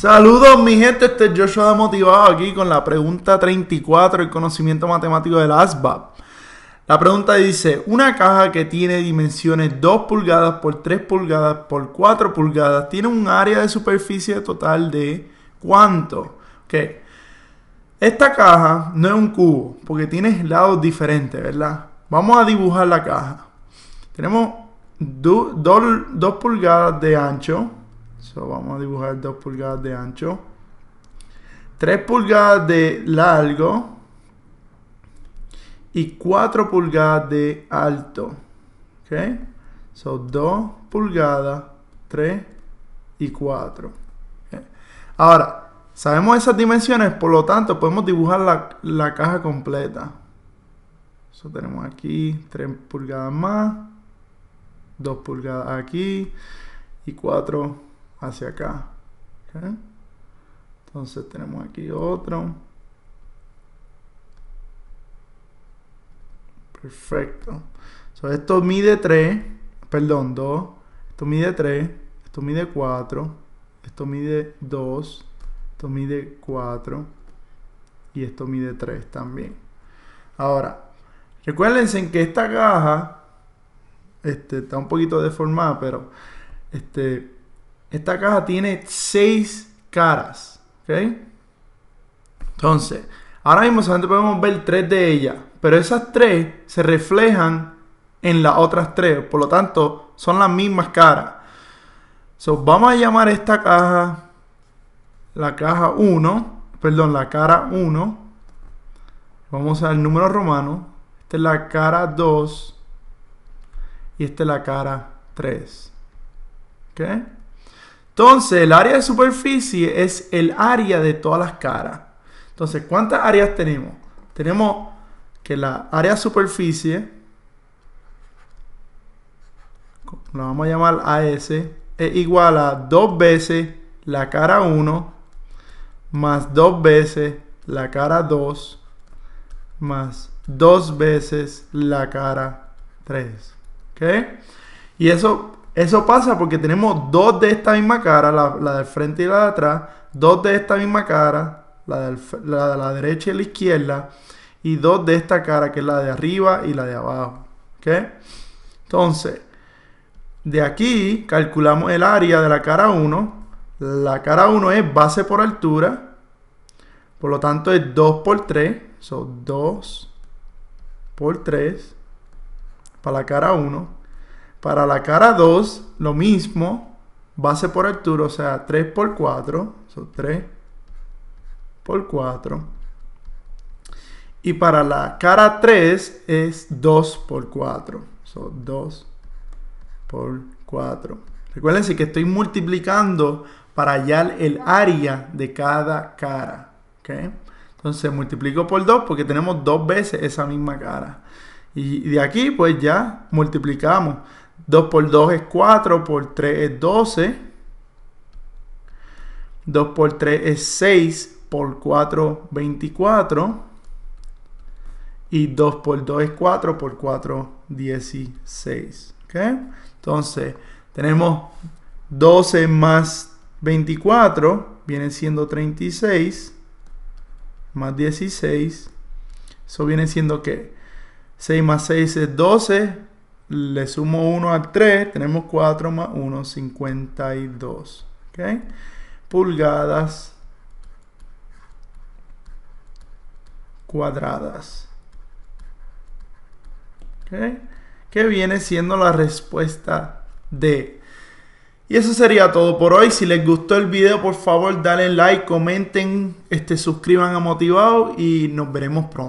Saludos mi gente, este es Joshua de Motivado aquí con la pregunta 34, el conocimiento matemático del ASVAB. La pregunta dice, una caja que tiene dimensiones 2 pulgadas por 3 pulgadas por 4 pulgadas tiene un área de superficie total de cuánto? Ok, esta caja no es un cubo porque tiene lados diferentes, ¿verdad? Vamos a dibujar la caja. Tenemos 2 pulgadas de ancho, So, vamos a dibujar 2 pulgadas de ancho. 3 pulgadas de largo. Y 4 pulgadas de alto. ¿Ok? So, 2 pulgadas, 3 y 4. Ahora, sabemos esas dimensiones, por lo tanto podemos dibujar la, caja completa. Eso tenemos aquí 3 pulgadas más, 2 pulgadas aquí y 4 hacia acá. Entonces tenemos aquí otro. Perfecto. esto mide 3, perdón, 2. Esto mide 3, esto mide 4, esto mide 2, esto mide 4 y esto mide 3 también. Ahora, recuérdense que esta caja este, está un poquito deformada, pero este, esta caja tiene seis caras. ¿Ok? Entonces, ahora mismo solamente podemos ver tres de ellas. Pero esas tres se reflejan en las otras tres. Por lo tanto, son las mismas caras. So, vamos a llamar esta caja la caja 1. Perdón, la cara 1. Vamos al número romano. Esta es la cara 2. Y esta es la cara 3. ¿Ok? Entonces, el área de superficie es el área de todas las caras. Entonces, ¿cuántas áreas tenemos? Tenemos que la área de superficie, la vamos a llamar AS, es igual a dos veces la cara 1 más dos veces la cara 2 más dos veces la cara 3. ¿Ok? Y eso eso pasa porque tenemos dos de esta misma cara, la, la del frente y la de atrás, dos de esta misma cara, la, de la derecha y la izquierda, y dos de esta cara, que es la de arriba y la de abajo. ¿Ok? Entonces, de aquí calculamos el área de la cara 1. La cara 1 es base por altura. Por lo tanto es 2 por 3. Son 2 por 3 para la cara 1. Para la cara 2, lo mismo, base por altura, o sea, 3 por 4, son 3 por 4. Y para la cara 3 es 2 por 4, son 2 por 4. Recuérdense que estoy multiplicando para hallar el área de cada cara. ¿okay? Entonces multiplico por 2 porque tenemos dos veces esa misma cara. Y de aquí pues ya multiplicamos. 2 por 2 es 4, por 3 es 12. 2 por 3 es 6, por 4 24. Y 2 por 2 es 4, por 4 16. ¿okay? Entonces, tenemos 12 más 24, viene siendo 36, más 16. Eso viene siendo que 6 más 6 es 12, le sumo 1 al 3, tenemos 4 más 1, 52. ¿okay? Pulgadas cuadradas. ¿okay? Que viene siendo la respuesta D. Y eso sería todo por hoy. Si les gustó el video, por favor, dale like, comenten, este, suscriban a Motivado y nos veremos pronto.